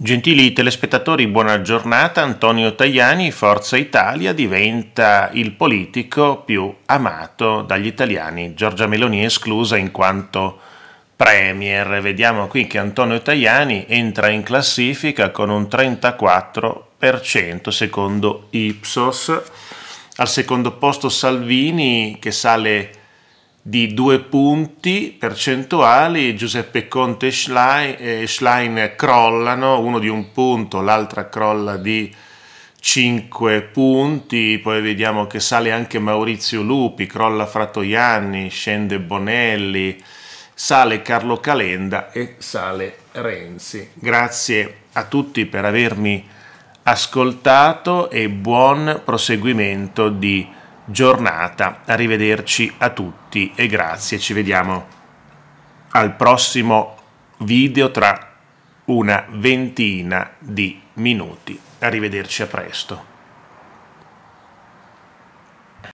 Gentili telespettatori, buona giornata. Antonio Tajani, Forza Italia, diventa il politico più amato dagli italiani, Giorgia Meloni esclusa in quanto premier. Vediamo qui che Antonio Tajani entra in classifica con un 34% secondo Ipsos. Al secondo posto Salvini che sale di due punti percentuali, Giuseppe Conte e Schlein, eh, Schlein crollano, uno di un punto, l'altra crolla di 5 punti, poi vediamo che sale anche Maurizio Lupi, crolla Fratoianni, scende Bonelli, sale Carlo Calenda e sale Renzi. Grazie a tutti per avermi ascoltato e buon proseguimento di giornata. Arrivederci a tutti e grazie. Ci vediamo al prossimo video tra una ventina di minuti. Arrivederci a presto.